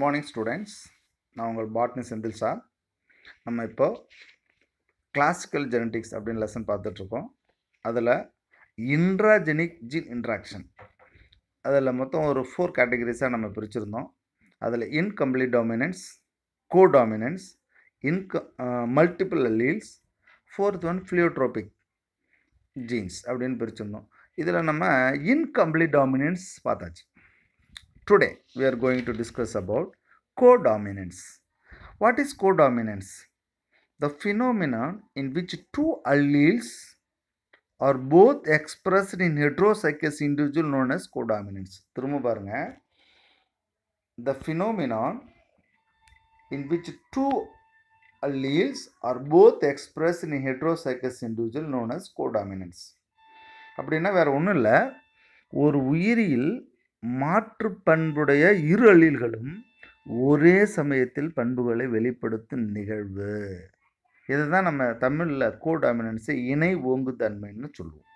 Morning students நான் உங்கள் botany Senthil sir நம்ம இப்போ கிளாசிக்கல் ஜெனட்டிக்ஸ் அப்படின்னு லெசன் பார்த்துட்ருக்கோம் அதில் இன்ட்ராஜெனிக் ஜீன் இன்ட்ராக்ஷன் அதில் மொத்தம் ஒரு ஃபோர் கேட்டகரிஸாக நம்ம பிரிச்சிருந்தோம் அதில் இன்கம்ப்ளீட் டாமினன்ஸ் கோ டாமினன்ஸ் இன்க multiple alleles fourth one pleiotropic genes அப்படின்னு பிரிச்சிருந்தோம் இதில் நம்ம இன்கம்ப்ளீட் டாமினன்ஸ் பார்த்தாச்சு Today we are going to discuss about codominance. What is codominance? The phenomenon in which two alleles are both expressed in heterozygous individual known as codominance. திரும்ப The phenomenon in which two alleles are both expressed in heterozygous individual known as codominance. அப்படின்னா வேறு ஒன்றும் இல்லை ஒரு உயிரியில் மாற்று பண்புடைய இரு அழில்களும் ஒரே சமயத்தில் பண்புகளை வெளிப்படுத்தும் நிகழ்வு இதுதான் நம்ம தமிழில் கோடாமினன்ஸை இணை ஓங்கு தன்மைன்னு சொல்லுவோம்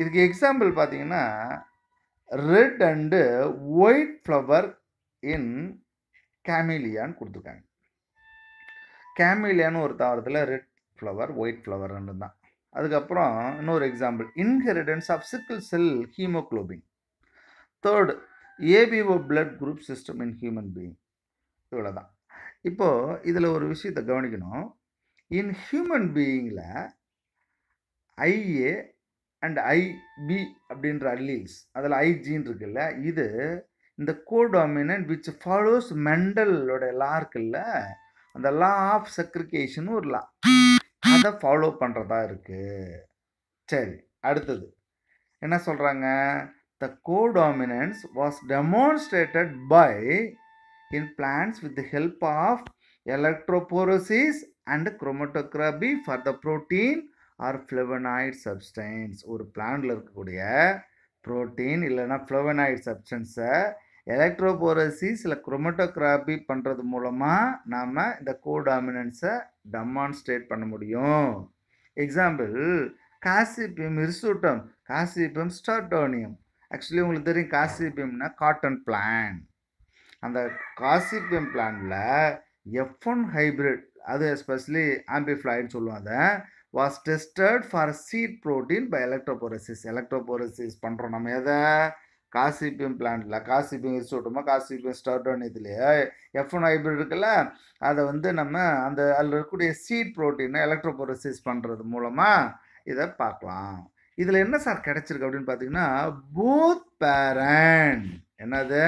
இதுக்கு எக்ஸாம்பிள் பார்த்தீங்கன்னா red and white flower in கேமிலியான்னு கொடுத்துருக்காங்க கேமிலியான்னு ஒரு தாவரத்தில் ரெட் ஃப்ளவர் ஒயிட் ஃப்ளவர் ரெண்டு தான் அதுக்கப்புறம் இன்னொரு example inheritance of sickle cell haemoglobin third ABO blood group system in human being இவ்வளோ தான் இப்போது இதில் ஒரு விஷயத்தை கவனிக்கணும் இன் ஹியூமன் பீயிங்கில் ஐஏ அண்ட் ஐபி அப்படின்ற அல்லீல்ஸ் அதில் ஐஜின் இருக்குல்ல இது இந்த கோடாமினன்ட் விச் ஃபாலோஸ் மெண்டலோட லா இருக்குல்ல அந்த லா ஆஃப் செக்ரிகேஷன் ஒரு லா அதை ஃபாலோ பண்ணுறதா இருக்குது சரி அடுத்தது என்ன சொல்கிறாங்க The codominance was demonstrated by in plants with the help of electrophoresis and chromatography for the protein or flavonoid substance ஒரு பிளான்ட்ல இருக்கக்கூடிய புரோட்டீன் இல்லைனா ஃப்ளவனாய்ட் சப்ஸ்டன்ஸை எலக்ட்ரோபோரசிஸ் இல்லை குரோமட்டோகிராபி பண்ணுறது மூலமாக நாம் இந்த கோடாமினன்ஸை டெமான்ஸ்ட்ரேட் பண்ண முடியும் example Gossypium hirsutum Gossypium sturtianum actually உங்களுக்கு தெரியும் காசிபியம்னா காட்டன் பிளான் அந்த காசிபியம் பிளானில் எஃப் ஒன் ஹைப்ரிட் அது எஸ்பெஷலி ஆம்பிஃப்ளைன்னு சொல்லுவோம் அதை was tested for seed protein by electrophoresis electrophoresis பண்ணுறோம் நம்ம எதை காசிபியம் பிளான்ட்ல காசிபியம் இன்ஸ்டியூட்டமாக காசிபியம் ஸ்டார்டன் இதுலையே எஃப் ஒன் ஹைப்ரிட் இருக்குல்ல அதை வந்து நம்ம அந்த அதில் இருக்கக்கூடிய சீட் ப்ரோட்டீனை எலக்ட்ரோபோரசிஸ் பண்ணுறது மூலமாக இதை பார்க்கலாம் இதில் என்ன சார் கிடச்சிருக்கு அப்படின்னு பார்த்தீங்கன்னா பூத் பேரண்ட் என்னது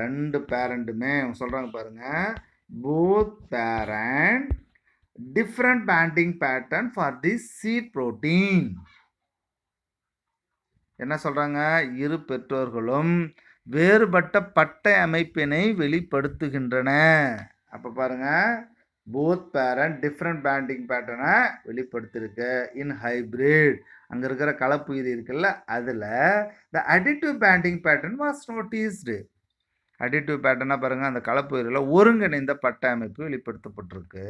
ரெண்டு பேரண்ட்டுமே அவங்க சொல்கிறாங்க பாருங்கள் both parent different banding pattern for the seed protein என்ன சொல்கிறாங்க இரு பெற்றோர்களும் வேறுபட்ட பட்டை அமைப்பினை வெளிப்படுத்துகின்றன அப்போ பாருங்கள் போத் பேரண்ட் டிஃப்ரெண்ட் பேண்டிங் பேட்டர்னை வெளிப்படுத்திருக்க இன் ஹைப்ரிட் அங்கே இருக்கிற கலப்பு இது இருக்குல்ல அதில் the additive banding pattern was noticed additive பேட்டர்னாக பாருங்கள் அந்த கலப்பு இதில் ஒருங்கிணைந்த பட்ட அமைப்பு வெளிப்படுத்தப்பட்டிருக்கு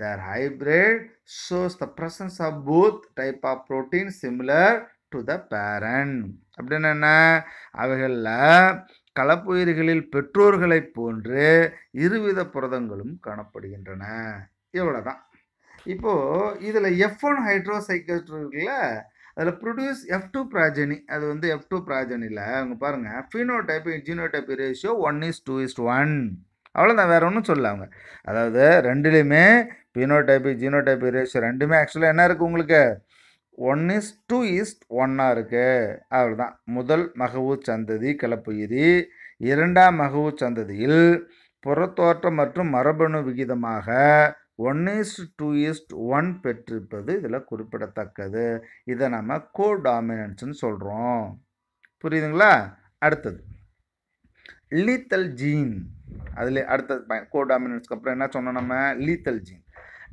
their hybrid shows the presence of both type of protein similar to the parent அப்படின்னு என்ன அவைகளில் கலப்புயிர்களில் பெற்றோர்களைப் போன்று இருவித புரதங்களும் காணப்படுகின்றன இவ்வளோதான் இப்போது இதில் எஃப் ஒன் ஹைட்ரோசைக்கிள் இருக்குல்ல அதில் ப்ரொடியூஸ் எஃப் டூ ப்ராஜனி அது வந்து எஃப் டூ ப்ராஜனியில் அவங்க பாருங்கள் phenotype genotype ratio one is two is to one அவ்வளோதான் வேறு ஒன்றும் சொல்ல அவங்க அதாவது ரெண்டுலேயுமே phenotype genotype ratio ரெண்டுமே ஆக்சுவலாக என்ன இருக்குது உங்களுக்கு ஒன் இஸ் டூ இஸ் ஒன்னாக இருக்குது அவ்வளோதான் முதல் மகவு சந்ததி கிளப்புயிரி இரண்டாம் மகவு சந்ததியில் புறத்தோற்றம் மற்றும் மரபணு விகிதமாக one is two is to one பெற்றிருப்பது இதில் குறிப்பிடத்தக்கது இதை நம்ம கோ டாமினன்ஸ்னு சொல்கிறோம் புரியுதுங்களா அடுத்தது லீத்தல் ஜீன் அதில் அடுத்தது கோ டாமினன்ஸ்க்கு அப்புறம் என்ன சொன்னோம் நம்ம லீத்தல் ஜீன்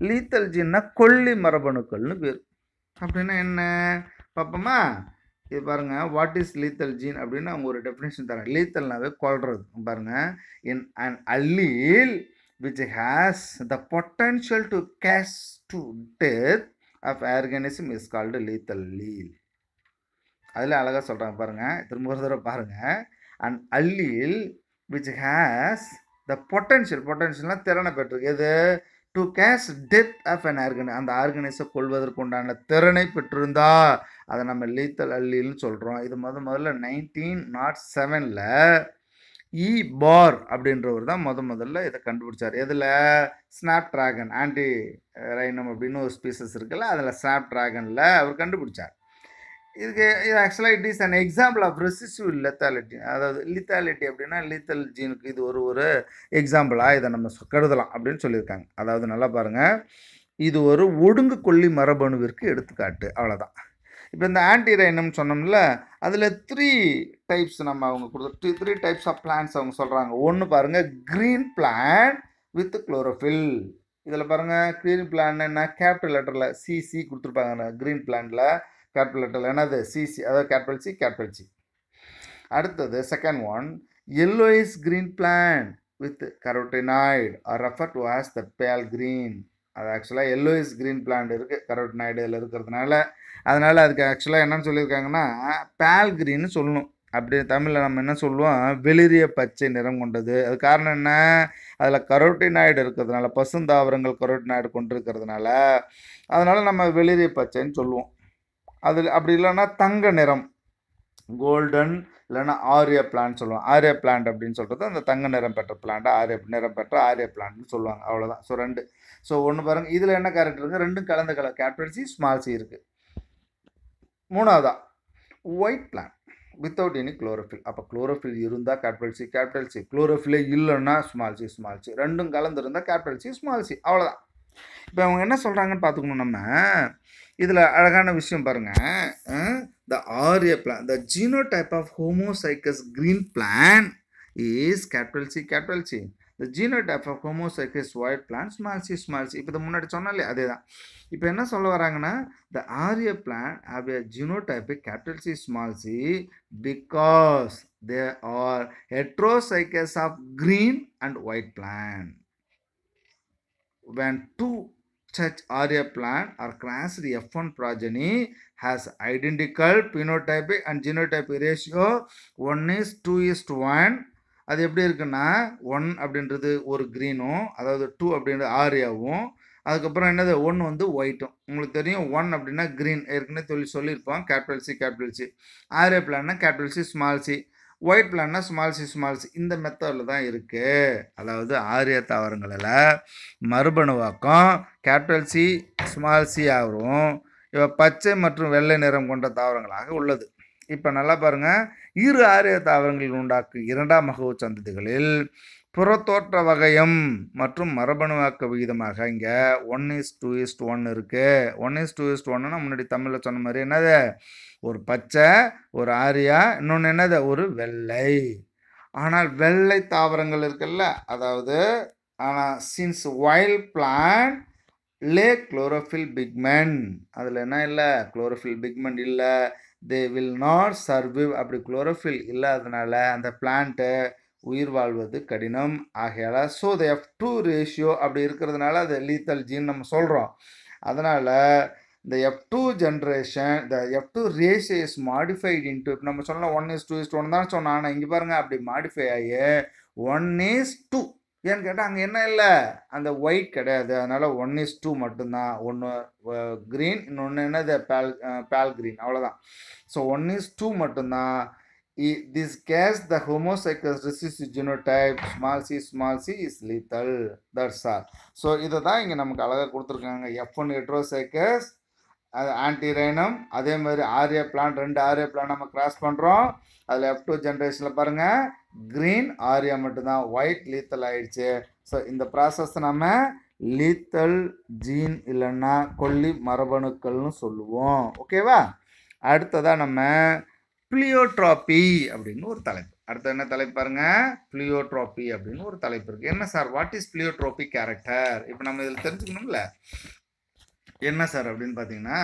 லீத்தல் ஜீன்னா கொல்லி மரபணுக்கள்னு பேர் அப்படின்னா என்ன பார்ப்போமா இது பாருங்கள் வாட் இஸ் லீத்தல் ஜீன் அப்படின்னு அவங்க ஒரு டெஃபினேஷன் தராங்க லீத்தல்னாவே கொள்றது பாருங்கள் in and allele which has the potential to cause to death of organism is called lethal allele அதில் அழகாக சொல்கிறாங்க பாருங்கள் திரும்ப ஒரு தடவை பாருங்கள் and allele which has the potential பொட்டன்ஷியல்னால் திறனை பெற்றிருக்கு எது to cause death of an ஆர்கனை அந்த ஆர்கனைஸை கொள்வதற்குண்டான திறனை பெற்றிருந்தா அதை நம்ம லீத்தல் அல்லின்னு சொல்கிறோம் இது முத முதல்ல நைன்டீன் நாட் செவனில் இ பார் அப்படின்றவர் தான் முத முதல்ல இதை கண்டுபிடிச்சார் எதில் ஸ்னாப் ட்ராகன் ஆன்டி ரைனம் அப்படின்னு ஒரு ஸ்பீசஸ் இருக்குல்ல அதில் ஸ்னாப் ட்ராகனில் அவர் கண்டுபிடிச்சார் இதுக்கு இது ஆக்சுவலாக it is an example of recessive lethality அதாவது லித்தாலிட்டி அப்படின்னா லித்தல் ஜீனுக்கு இது ஒரு ஒரு எக்ஸாம்பிளாக இதை நம்ம கருதலாம் அப்படின்னு சொல்லியிருக்காங்க அதாவது நல்லா பாருங்கள் இது ஒரு ஒடுங்கு கொல்லி மரபணுவிற்கு எடுத்துக்காட்டு அவ்வளோதான் இப்போ இந்த ஆன்டிரைனம்னு சொன்னோம்ல அதில் த்ரீ டைப்ஸ் நம்ம அவங்க கொடுத்து த்ரீ டைப்ஸ் ஆஃப் பிளான்ஸ் அவங்க சொல்கிறாங்க ஒன்று பாருங்கள் க்ரீன் பிளான் வித் குளோரோஃபில் இதில் பாருங்கள் க்ரீன் பிளான் என்ன கேபிட்டல் லெட்டரில் சிசி கொடுத்துருப்பாங்க க்ரீன் பிளான்ட்டில் கேபிட்டல் லெட்டர் என்னது சிசி அதாவது கேபிட்டல் சி கேபிட்டல் சி அடுத்தது second one yellowish green plant with carotenoid are refer to has the pale green அது ஆக்சுவலாக எல்லோயிஸ் க்ரீன் பிளான் இருக்குது கரோட்டினாய்டு இதில் இருக்கிறதுனால அதனால் அதுக்கு ஆக்சுவலாக என்னென்னு சொல்லியிருக்காங்கன்னா பேல் க்ரீன் சொல்லணும் அப்படி தமிழில் நம்ம என்ன சொல்லுவோம் வெளிரிய பச்சை நிறம் கொண்டது அது காரணம் என்ன அதில் கரோட்டினாய்டு இருக்கிறதுனால பசுந்தாவரங்கள் கரோட்டினாய்டு கொண்டு இருக்கிறதுனால அதனால் நம்ம வெளிரிய பச்சைன்னு சொல்லுவோம் அது அப்படி இல்லைன்னா தங்க நிறம் கோல்டன் இல்லைன்னா ஆரிய பிளான்ட் சொல்லுவாங்க ஆரிய பிளான்ட் அப்படின்னு சொல்கிறது அந்த தங்க நிறம் பெற்ற பிளான்ட் ஆரிய நிறம் பெற்ற ஆரிய பிளான்ட்னு சொல்லுவாங்க அவ்வளோதான் ஸோ ரெண்டு ஸோ ஒன்று பாருங்கள் இதில் என்ன கேரக்டர் இருக்குது ரெண்டும் கலந்த colour capital C small C இருக்குது மூணாவதா white plant without any chlorophyll அப்போ குளோரோஃபில் இருந்தால் கேப்டல் சி கேபிட்டல் சி குளோரோஃபிலே இல்லைன்னா ஸ்மால் சி ஸ்மால் சி ரெண்டும் கலந்துருந்தால் கேப்டல் சி ஸ்மால் சி அவ்வளோதான் இப்போ அவங்க என்ன சொல்கிறாங்கன்னு பார்த்துக்கணும் நம்ம இதில் அழகான விஷயம் பாருங்கள் the aurea plant the genotype of homozygous green plant is capital C capital C the genotype of homozygous white plant small C small C இப்போ இதை முன்னாடி சொன்னாலே அதே தான் இப்போ என்ன சொல்ல வராங்கன்னா the aurea plant have a genotype capital C small C because they are heterozygous of green and white plant when two such RA plant are the F1 progeny has identical phenotype and genotype ratio 1 is 2 is to 1 அது எப்படி இருக்குன்னா one அப்படின்றது ஒரு க்ரீனும் அதாவது two அப்படின்றது ஆரியாவும் அதுக்கப்புறம் என்னது one வந்து ஒயிட்டும் உங்களுக்கு தெரியும் ஒன் அப்படின்னா க்ரீன் ஏற்கனவே சொல்லி சொல்லியிருப்போம் capital C capital C aurea பிளான்னா capital C small C white பிளான்னா ஸ்மால் சி ஸ்மால் சி இந்த மெத்தடில் தான் இருக்குது அதாவது ஆரிய தாவரங்களில் மரபணுவாக்கம் கேப்டல் சி ஸ்மால் சி ஆகும் இப்போ பச்சை மற்றும் வெள்ளை நிறம் கொண்ட தாவரங்களாக உள்ளது இப்போ நல்லா பாருங்கள் இரு ஆரிய தாவரங்களில் உண்டாக்கும் இரண்டாம் மகவு சந்ததிகளில் புறத்தோற்ற வகையம் மற்றும் மரபணுவாக்க விகிதமாக இங்கே one is two is to one இருக்குது ஒன் இஸ் டூ இஸ்ட் ஒன்னுனா முன்னாடி தமிழில் சொன்ன மாதிரி என்னது ஒரு பச்சை ஒரு ஆரியா இன்னொன்று என்னது ஒரு வெள்ளை ஆனால் வெள்ளை தாவரங்கள் இருக்குல்ல அதாவது ஆனால் since wild plant lack chlorophyll pigment அதில் என்ன இல்லை குளோரோஃபில் பிக்மெண்ட் இல்லை தே வில் நாட் சர்வீவ் அப்படி குளோரோஃபில் இல்லாததுனால அந்த பிளான்ட்டு உயிர் வாழ்வது கடினம் ஆகையால் so the F two ratio அப்படி இருக்கிறதுனால அது லீத்தல் ஜீன் நம்ம சொல்கிறோம் அதனால் இந்த எஃப் டூ ஜென்ரேஷன் இந்த F two ratio is modified into இப்போ நம்ம சொல்லலாம் one is two is one தான் சொன்னால் இங்கே பாருங்கள் அப்படி மாடிஃபை ஆகி ஒன் இஸ் டூ ஏன்னு கேட்டால் அங்கே என்ன இல்லை அந்த ஒயிட் கிடையாது அதனால் ஒன் இஸ் டூ மட்டும்தான் ஒன்று க்ரீன் இன்னொன்று என்னது பேல் பேல் க்ரீன் அவ்வளோதான் ஸோ ஒன் இஸ் டூ மட்டும்தான் this gas, the homozygous genotype, small c, small c is lethal. That's all. So இதை தான் இங்கே நமக்கு அழகாக கொடுத்துருக்காங்க எஃப் ஒன் ஹெட்ரோசைக்கஸ் அது ஆன்டிரைனம் அதே மாதிரி ஆரியா பிளான் ரெண்டு ஆரியா பிளான் நம்ம கிராஸ் பண்ணுறோம் அதில் எஃப் டூ ஜென்ரேஷனில் பாருங்கள் க்ரீன் ஆரியா மட்டும்தான் ஒயிட் லீத்தல் ஆயிடுச்சு ஸோ இந்த ப்ராசஸ் நம்ம லீத்தல் ஜீன் இல்லைன்னா கொல்லி மரபணுக்கள்னு சொல்லுவோம் ஓகேவா அடுத்ததாக நம்ம பிளியோட்ராபி அப்படின்னு ஒரு தலைப்பு அடுத்து என்ன தலைப்பு பாருங்க பிளியோட்ராபி அப்படின்னு ஒரு தலைப்பு இருக்கு என்ன sir what is pleiotropy character இப்போ நம்ம இதில் தெரிஞ்சுக்கணும்ல என்ன சார் அப்படின்னு பார்த்தீங்கன்னா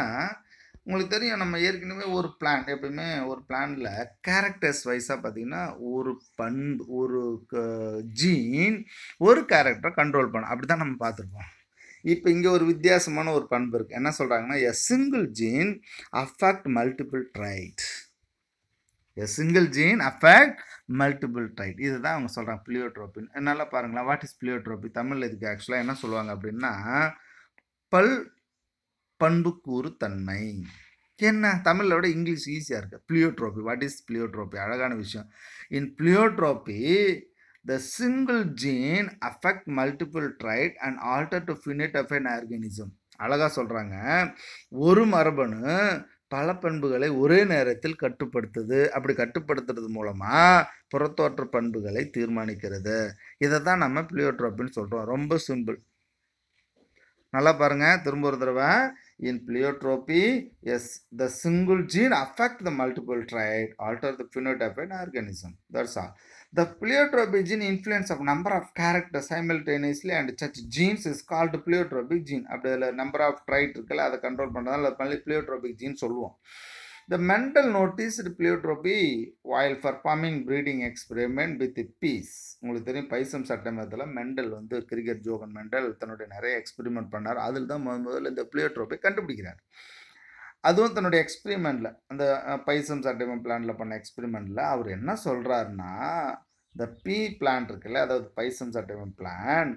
உங்களுக்கு தெரியும் நம்ம ஏற்கனவே ஒரு பிளான் எப்பயுமே ஒரு பிளானில் கேரக்டர்ஸ் வைஸாக பார்த்தீங்கன்னா ஒரு பண்பு ஒரு ஜீன் ஒரு கேரக்டரை கண்ட்ரோல் பண்ண அப்படி தான் நம்ம பார்த்துருப்போம் இப்போ இங்கே ஒரு வித்தியாசமான ஒரு பண்பு இருக்குது என்ன சொல்கிறாங்கன்னா a single gene affect multiple traits a single gene affect multiple டைட் தான் அவங்க சொல்கிறாங்க பிளியோட்ரோபின் நல்லா பாருங்களேன் வாட் இஸ் பிளியோட்ரோபி தமிழ் இதுக்கு ஆக்சுவலாக என்ன சொல்லுவாங்க அப்படின்னா பல் பண்புக்கூறு தன்மை என்ன தமிழை விட இங்கிலீஷ் ஈஸியாக இருக்குது பிளியோட்ரோபி வாட் இஸ் பிளியோட்ரோபி அழகான விஷயம் in pleiotropy the single gene affect multiple trait and alter to phenotype of an organism. அழகாக சொல்கிறாங்க ஒரு மரபணு பல பண்புகளை ஒரே நேரத்தில் கட்டுப்படுத்துது அப்படி கட்டுப்படுத்துறது மூலமாக புறத்தோற்ற பண்புகளை தீர்மானிக்கிறது இதை தான் நம்ம பிளியோட்ரோப்பின்னு சொல்கிறோம் ரொம்ப சிம்பிள் நல்லா பாருங்கள் திரும்ப ஒரு தடவை in pleiotropy as the single gene affect the multiple trait alter the phenotype and organism that's all The pleiotropic gene influence of number of characters simultaneously and such genes is called pleiotropic gene. அப்படி அதில் number of tried இருக்குல்ல அதை control பண்ணுறதால அது பண்ணி pleiotropic gene சொல்லுவோம் the mental noticed pleiotropy while performing breeding experiment with peas உங்களுக்கு தெரியும் பைசம் சட்டமத்தில் மெண்டல் வந்து கிரிக்கெட் ஜோகன் மெண்டல் தன்னுடைய நிறைய எக்ஸ்பெரிமெண்ட் பண்ணார் அதில் தான் முதல் முதல்ல இந்த பிளியோட்ரோபை கண்டுபிடிக்கிறார் அதுவும் தன்னுடைய எக்ஸ்பெரிமெண்ட்டில் அந்த பைசம் சட்டமம் பிளானில் பண்ண எக்ஸ்பெரிமெண்ட்டில் அவர் என்ன சொல்கிறாருன்னா இந்த பீ பிளான் இருக்குல்ல அதாவது பைசன் சட்டம் பிளான்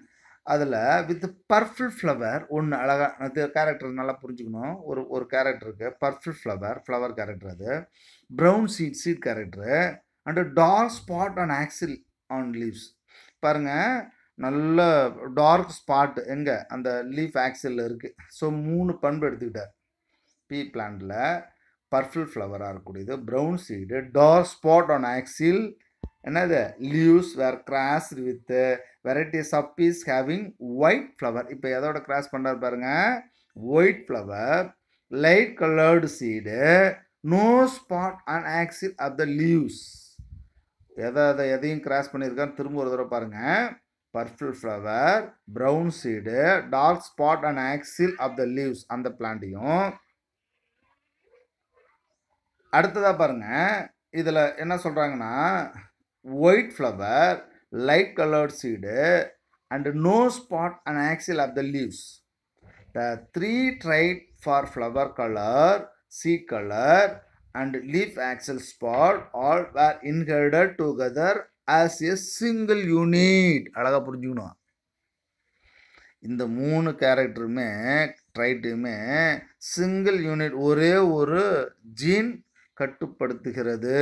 அதில் வித் பர்ஃபிள் ஃப்ளவர் ஒன்று அழகாக கேரக்டர் நல்லா புரிஞ்சுக்கணும் ஒரு ஒரு கேரக்டர் இருக்குது பர்ஃபிள் ஃப்ளவர் ஃப்ளவர் கேரக்டர் அது brown seed seed character and dark spot on axil on leaves பாருங்கள் நல்ல டார்க் ஸ்பாட் எங்கே அந்த லீஃப் ஆக்சிலில் இருக்குது ஸோ மூணு பண்பு எடுத்துக்கிட்டேன் பீ பிளான்ட்டில் பர்ஃபிள் ஃப்ளவராக இருக்கக்கூடியது brown seed dark spot on axil என்னது leaves were cross with varieties of peas having white flower இப்போ எதோட கிராஸ் பண்ணுறாரு பாருங்கள் white flower light coloured seed no spot and axil of the leaves எதை அதை எதையும் கிராஸ் பண்ணியிருக்கான்னு திரும்ப ஒரு தடவை பாருங்கள் purple flower brown seed dark spot and axil of the leaves அந்த பிளான்ட்டையும் அடுத்ததாக பாருங்கள் இதில் என்ன சொல்கிறாங்கன்னா white flower light coloured seed and no spot and axil of the leaves the three trait for flower colour seed colour and leaf axil spot all were inherited together as a single unit அழகாக புரிஞ்சுக்கணும் இந்த மூணு கேரக்டருமே ட்ரைட்டுமே single unit ஒரே ஒரு gene கட்டுப்படுத்துகிறது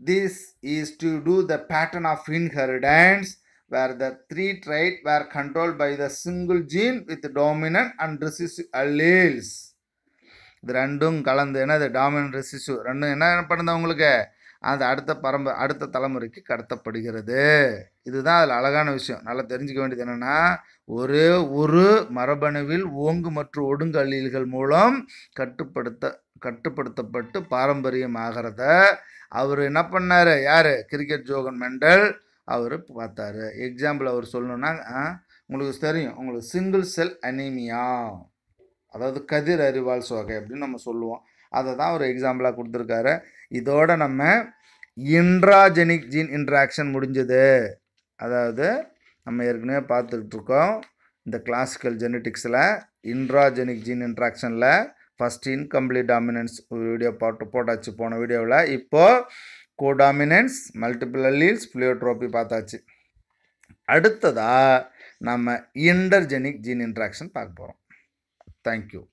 This is to do the pattern of inheritance where the three trait were controlled by the single gene with dominant and recessive alleles. இது ரெண்டும் கலந்து என்ன இது டாமினன்ட் ரெசிசிவ் ரெண்டும் என்ன பண்ணுது உங்களுக்கு அது அடுத்த பரம்ப அடுத்த தலைமுறைக்கு கடத்தப்படுகிறது இதுதான் அதில் அழகான விஷயம் நல்லா தெரிஞ்சுக்க வேண்டியது என்னென்னா ஒரே ஒரு மரபணுவில் ஓங்கு மற்றும் ஒடுங்கு அல்லீல்கள் மூலம் கட்டுப்படுத்த கட்டுப்படுத்தப்பட்டு பாரம்பரியமாகிறத அவர் என்ன பண்ணார் யார் கிரிக்கெட் ஜோகன் மெண்டல் அவர் பார்த்தாரு எக்ஸாம்பிள் அவர் சொல்லணுன்னா உங்களுக்கு தெரியும் உங்களுக்கு சிங்கிள் செல் அனீமியா அதாவது கதிர் அறிவால் சோகை அப்படின்னு நம்ம சொல்லுவோம் அதை தான் அவர் எக்ஸாம்பிளாக கொடுத்துருக்காரு இதோட நம்ம இன்ட்ராஜெனிக் ஜீன் இன்ட்ராக்ஷன் முடிஞ்சது அதாவது நம்ம ஏற்கனவே பார்த்துக்கிட்டு இருக்கோம் இந்த கிளாசிக்கல் ஜெனட்டிக்ஸில் இன்ட்ராஜெனிக் ஜீன் இன்ட்ராக்ஷனில் ஃபஸ்ட் இன்கம்ப்ளீட் டாமினன்ஸ் வீடியோ போட்டு போட்டாச்சு போன வீடியோவில் இப்போது கோடாமினன்ஸ் மல்டிபிள் அல்லீல்ஸ் பிளியோட்ரோபி பார்த்தாச்சு அடுத்ததாக நம்ம இண்டர்ஜெனிக் ஜீன் இன்ட்ராக்ஷன் பார்க்க போகிறோம் தேங்க்யூ